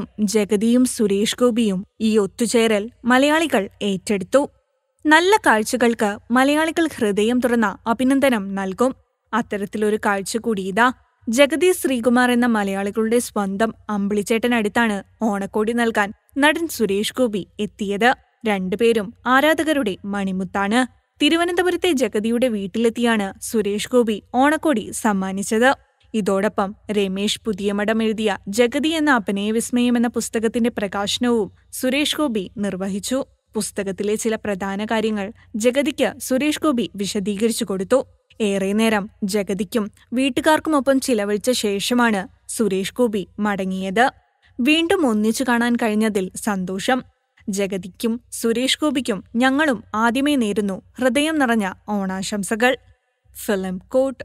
വീണ്ടും ജഗതിയും സുരേഷ് ഗോപിയും ഈ ഒത്തുചേരൽ മലയാളികൾ ഏറ്റെടുത്തു നല്ല കാഴ്ചകൾക്ക് മലയാളികൾ ഹൃദയം തുറന്ന അഭിനന്ദനം നൽകും അത്തരത്തിലൊരു കാഴ്ച കൂടി ഇതാ ജഗതി ശ്രീകുമാർ എന്ന മലയാളികളുടെ സ്വന്തം അമ്പിളിച്ചേട്ടനടുത്താണ് ഓണക്കോടി നൽകാൻ നടൻ സുരേഷ് ഗോപി എത്തിയത് രണ്ടുപേരും ആരാധകരുടെ മണിമുത്താണ് തിരുവനന്തപുരത്തെ ജഗതിയുടെ വീട്ടിലെത്തിയാണ് സുരേഷ് ഗോപി ഓണക്കോടി സമ്മാനിച്ചത് ഇതോടൊപ്പം രമേശ് പുതിയമഠം എഴുതിയ ജഗതി എന്ന വിസ്മയം എന്ന പുസ്തകത്തിന്റെ പ്രകാശനവും സുരേഷ് ഗോപി നിർവഹിച്ചു പുസ്തകത്തിലെ ചില പ്രധാന കാര്യങ്ങൾ ജഗതിക്ക് സുരേഷ് ഗോപി വിശദീകരിച്ചു കൊടുത്തു ഏറെ നേരം ജഗതിക്കും വീട്ടുകാർക്കുമൊപ്പം ചിലവഴിച്ച ശേഷമാണ് സുരേഷ് ഗോപി മടങ്ങിയത് വീണ്ടും ഒന്നിച്ചു കാണാൻ കഴിഞ്ഞതിൽ സന്തോഷം ജഗതിക്കും സുരേഷ് ഗോപിക്കും ഞങ്ങളും ആദ്യമേ നേരുന്നു ഹൃദയം നിറഞ്ഞ ഓണാശംസകൾ ഫിലിം കോട്ട്